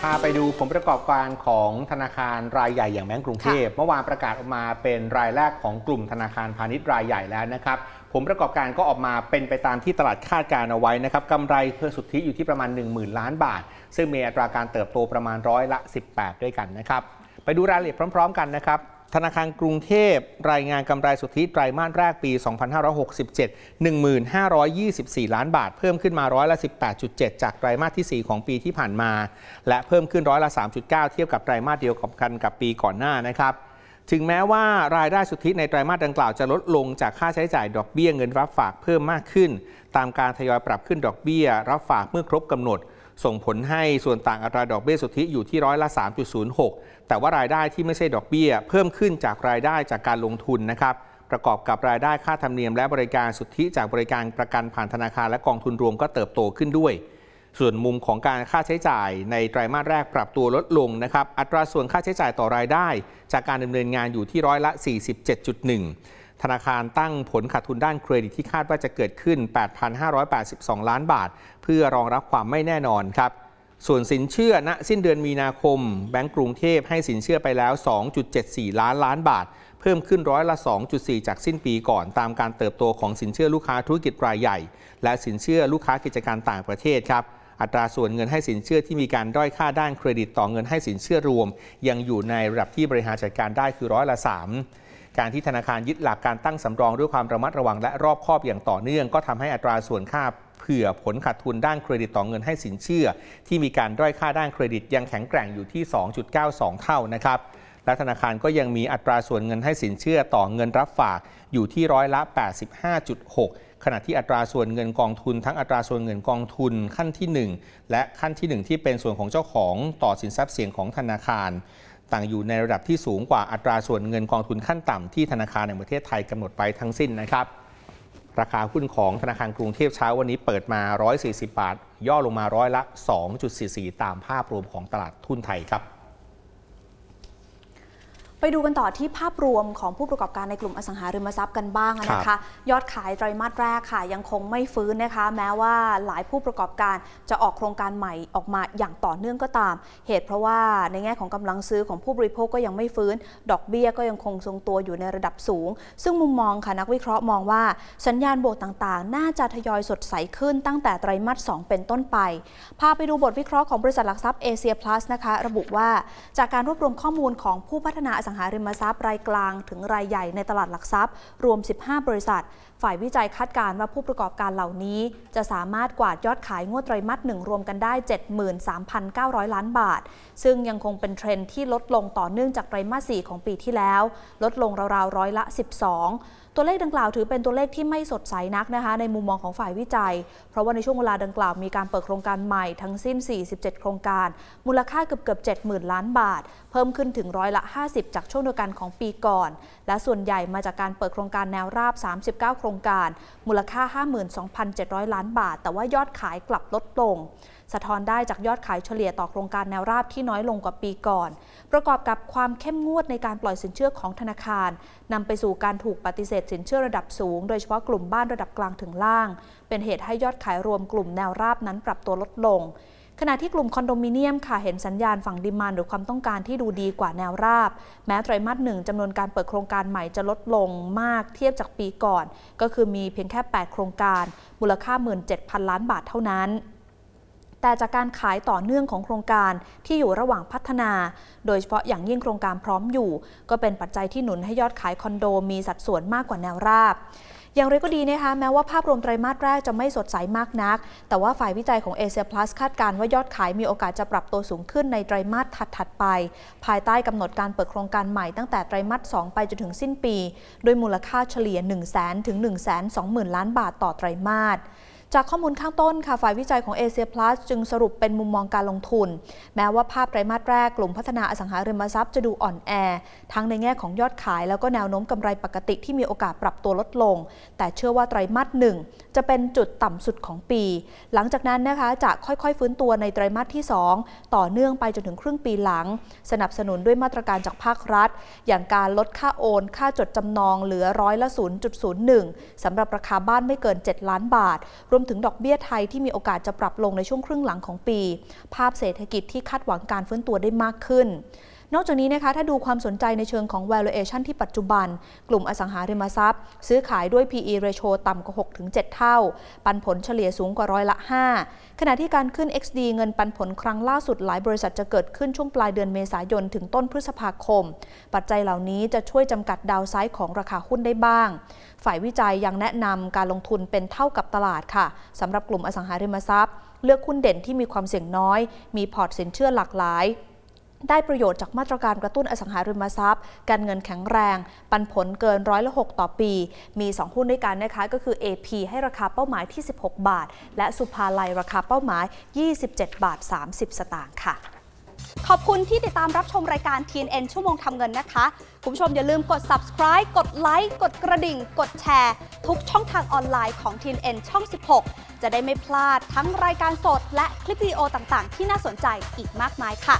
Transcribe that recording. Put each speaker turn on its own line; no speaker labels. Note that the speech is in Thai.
พาไปดูผลประกอบการของธนาคารรายใหญ่อย่างแบงก์กรุงเทพเมื่อวานประกาศออกมาเป็นรายแรกของกลุ่มธนาคารพาณิชย์รายใหญ่แล้วนะครับผมประกอบการก็ออกมาเป็นไปตามที่ตลาดคาดการเอาไว้นะครับกำไรเพื่อสุทธิอยู่ที่ประมาณ 1 0,000 ล้านบาท ซึ่งมีอัตราการเติบโตประมาณร้อยละ18 ด้วยกันนะครับ ไปดูรายละเอียดพร้อมๆกันนะครับธนาคารกรุงเทพรายงานกำไรสุทธิไตรมาสแรกปี 2567 1524 ล้านบาท เพิ่มขึ้นมา ร้อยละ 18.7 จากไตรมาสที่ 4 ของปีที่ผ่านมา และเพิ่มขึ้นร้อยละ3.9 เทียบกับไตรมาสเดียวกับกันกับปีก่อนหน้านะครับ ถึงแม้ว่ารายได้สุทธิในไตรมาสดังกล่าวจะลดลงจากค่าใช้จ่ายดอกเบี้ยเงินรับฝากเพิ่มมากขึ้น ตามการทยอยปรับขึ้นดอกเบี้ย รับฝากเมื่อครบกำหนดส่งผลให้ส่วนต่างอัตราดอกเบี้ยสุทธิอยู่ที่ร้อยละ 3.06 แต่ว่ารายได้ที่ไม่ใช่ดอกเบี้ย เพิ่มขึ้นจากรายได้จากการลงทุนนะครับประกอบกับรายได้ค่าธรรมเนียมและบริการสุทธิจากบริการประกันผ่านธนาคารและกองทุนรวมก็เติบโตขึ้นด้วย ส่วนมุมของการค่าใช้จ่ายในไตรามาสแรกปรับตัวลดลงนะครับอัตราส่วนค่าใช้จ่ายต่อรายได้ จากการดำเนินงานอยู่ที่ร้อยละ 47.1ธนาคารตั้งผลขาดทุนด้านเครดิตที่คาดว่าจะเกิดขึ้น 8,582 ล้านบาท เพื่อรองรับความไม่แน่นอนครับ ส่วนสินเชื่อณนะสิ้นเดือนมีนาคมแบงก์กรุงเทพให้สินเชื่อไปแล้ว 2.74 ล้านล้านบาท เพิ่มขึ้นร้อยละ 2.4 จากสิ้นปีก่อน ตามการเติบโตของสินเชื่อลูกค้าธุรกิจรายใหญ่ และสินเชื่อลูกค้ากิจการต่างประเทศครับ อัตราส่วนเงินให้สินเชื่อที่มีการด้อยค่าด้านเครดิตต่อเงินให้สินเชื่อรวม ยังอยู่ในระดับที่บริหารจัดการได้คือร้อยละ 3การที่ธนาคารยึดหลักการตั้งสำรองด้วยความระมัดระวังและรอบคอบอย่างต่อเนื่อง ก็ทำให้อัตราส่วนค่าเผื่อผลขาดทุนด้านเครดิตต่อเงินให้สินเชื่อ ที่มีการด้อยค่าด้านเครดิตยังแข็งแกร่งอยู่ที่ 2.92 เท่านะครับและธนาคารก็ยังมีอัตราส่วนเงินให้สินเชื่อต่อเงินรับฝากอยู่ที่ร้อยละ 85.6 ขณะที่อัตราส่วนเงินกองทุน ทั้งอัตราส่วนเงินกองทุนขั้นที่ 1 และขั้นที่ 1 ที่เป็นส่วนของเจ้าของต่อสินทรัพย์เสี่ยงของธนาคารต่างอยู่ในระดับที่สูงกว่าอัตราส่วนเงินกองทุนขั้นต่ำ ที่ธนาคารแห่งประเทศไทยกำหนดไปทั้งสิ้นนะครับ ราคาหุ้นของธนาคารกรุงเทพเช้าวันนี้เปิดมา 140 บาท ย่อลงมาร้อยละ 2.44 ตามภาพรวมของตลาดทุนไทยครับ
ไปดูกันต่อที่ภาพรวมของผู้ประกอบการในกลุ่มอสังหาริมทรัพย์กันบ้างนะคะยอดขายไตรมาสแรกค่ะยังคงไม่ฟื้นนะคะ แม้ว่าหลายผู้ประกอบการจะออกโครงการใหม่ออกมาอย่างต่อเนื่องก็ตาม เหตุเพราะว่าในแง่ของกำลังซื้อของผู้บริโภคก็ยังไม่ฟื้น ดอกเบี้ยก็ยังคงทรงตัวอยู่ในระดับสูง ซึ่งมุมมองค่ะนักวิเคราะห์มองว่าสัญญาณบวกต่างๆ น่าจะทยอยสดใสขึ้นตั้งแต่ไตรมาส2เป็นต้นไปพาไปดูบทวิเคราะห์ของบริษัทหลักทรัพย์เอเชียพลัสนะคะระบุว่าจากการรวบรวมข้อมูลของผู้พัฒนาสังหาริมทรัพย์รายกลางถึงรายใหญ่ในตลาดหลักทรัพย์ รวม 15 บริษัท ฝ่ายวิจัยคาดการณ์ว่าผู้ประกอบการเหล่านี้ จะสามารถกวาดยอดขายงวดไตรมาสหนึ่งรวมกันได้ 73,900 ล้านบาท ซึ่งยังคงเป็นเทรนด์ที่ลดลงต่อเนื่องจากไตรมาสสี่ของปีที่แล้ว ลดลงราวๆร้อยละ 12 ตัวเลขดังกล่าวถือเป็นตัวเลขที่ไม่สดใสนักนะคะในมุมมองของฝ่ายวิจัย เพราะว่าในช่วงเวลาดังกล่าวมีการเปิดโครงการใหม่ ทั้งสิ้น 47 โครงการ มูลค่าเกือบเกือบ70,000 ล้านบาท เพิ่มขึ้นถึงร้อยละ 50จากจากช่วงเดียวกันของปีก่อน และส่วนใหญ่มาจากการเปิดโครงการแนวราบ 39 โครงการ มูลค่า 52,700 ล้านบาท แต่ว่ายอดขายกลับลดลงสะท้อนได้จากยอดขายเฉลี่ยต่อโครงการแนวราบที่น้อยลงกว่าปีก่อน ประกอบกับความเข้มงวดในการปล่อยสินเชื่อของธนาคารนำไปสู่การถูกปฏิเสธ สินเชื่อระดับสูง โดยเฉพาะกลุ่มบ้านระดับกลางถึงล่าง เป็นเหตุให้ยอดขายรวมกลุ่มแนวราบนั้นปรับตัวลดลงขณะที่กลุ่มคอนโดมิเนียมค่ะเห็นสัญญาณฝั่งดิมานหรือความต้องการที่ดูดีกว่าแนวราบ แม้ไตรมาสหนึ่งจำนวนการเปิดโครงการใหม่จะลดลงมากเทียบจากปีก่อน ก็คือมีเพียงแค่ 8 โครงการ มูลค่า 17,000 ล้านบาทเท่านั้น แต่จากการขายต่อเนื่องของโครงการที่อยู่ระหว่างพัฒนา โดยเฉพาะอย่างยิ่งโครงการพร้อมอยู่ ก็เป็นปัจจัยที่หนุนให้ยอดขายคอนโดมีสัดส่วนมากกว่าแนวราบอย่างไรก็ดีนะคะแม้ว่าภาพรวมไตรมาสแรกจะไม่สดใสมากนัก แต่ว่าฝ่ายวิจัยของเอเชียพลัสคาดการว่ายอดขายมีโอกาสจะปรับตัวสูงขึ้นในไตรมาสถัดๆไป ภายใต้กำหนดการเปิดโครงการใหม่ตั้งแต่ไตรมาส2ไปจนถึงสิ้นปีโดยมูลค่าเฉลี่ย 1 0 0 0 0 0 ถึง 1 2 0 0 0 0 ล้านบาทต่อไตรมาสจากข้อมูลข้างต้นค่ะ ฝ่ายวิจัยของเอเชียพลัสจึงสรุปเป็นมุมมองการลงทุน แม้ว่าภาพไตรมาสแรกกลุ่มพัฒนาอสังหาริมทรัพย์จะดูอ่อนแอทั้งในแง่ของยอดขายแล้วก็แนวโน้มกำไรปกติที่มีโอกาสปรับตัวลดลง แต่เชื่อว่าไตรมาสหนึ่งจะเป็นจุดต่ำสุดของปี หลังจากนั้นนะคะจะค่อยๆฟื้นตัวในไตรมาสที่ 2 ต่อเนื่องไปจนถึงครึ่งปีหลัง สนับสนุนด้วยมาตรการจากภาครัฐ อย่างการลดค่าโอน ค่าจดจำนองเหลือร้อยละ0.01สำหรับราคาบ้านไม่เกิน 7 ล้านบาทรวมถึงดอกเบี้ยไทยที่มีโอกาสจะปรับลงในช่วงครึ่งหลังของปี ภาพเศรษฐกิจที่คาดหวังการฟื้นตัวได้มากขึ้นนอกจากนี้นะคะถ้าดูความสนใจในเชิงของ valuation ที่ปัจจุบัน กลุ่มอสังหาริมทรัพย์ ซื้อขายด้วย PE ratio ต่ำกว่า6-7 เท่า ปันผลเฉลี่ยสูงกว่าร้อยละ 5 ขณะที่การขึ้น XD เงินปันผลครั้งล่าสุดหลายบริษัทจะเกิดขึ้นช่วงปลายเดือนเมษายน ถึงต้นพฤษภาคม ปัจจัยเหล่านี้จะช่วยจำกัดดาวไซด์ของราคาหุ้นได้บ้าง ฝ่ายวิจัยยังแนะนำการลงทุนเป็นเท่ากับตลาดค่ะสำหรับกลุ่มอสังหาริมทรัพย์ เลือกหุ้นเด่นที่มีความเสี่ยงน้อย มีพอร์ตสินเชื่อหลากหลายได้ประโยชน์จากมาตรการกระตุ้นอสังหาริมทรัพย์ การเงินแข็งแรง ปันผลเกินร้อยละ6ต่อปี มี 2 หุ้นด้วยกันนะคะ ก็คือ AP ให้ราคาเป้าหมายที่ 16 บาท และสุภาลัยราคาเป้าหมาย 27 บาท 30 สตางค์ค่ะ ขอบคุณที่ติดตามรับชมรายการ TNN ชั่วโมงทำเงินนะคะ คุณผู้ชมอย่าลืมกด subscribe กดไลค์ กดกระดิ่ง กดแชร์ ทุกช่องทางออนไลน์ของ TNN ช่อง 16 จะได้ไม่พลาด ทั้งรายการสด และคลิปวิดีโอต่างๆ ที่น่าสนใจอีกมากมายค่ะ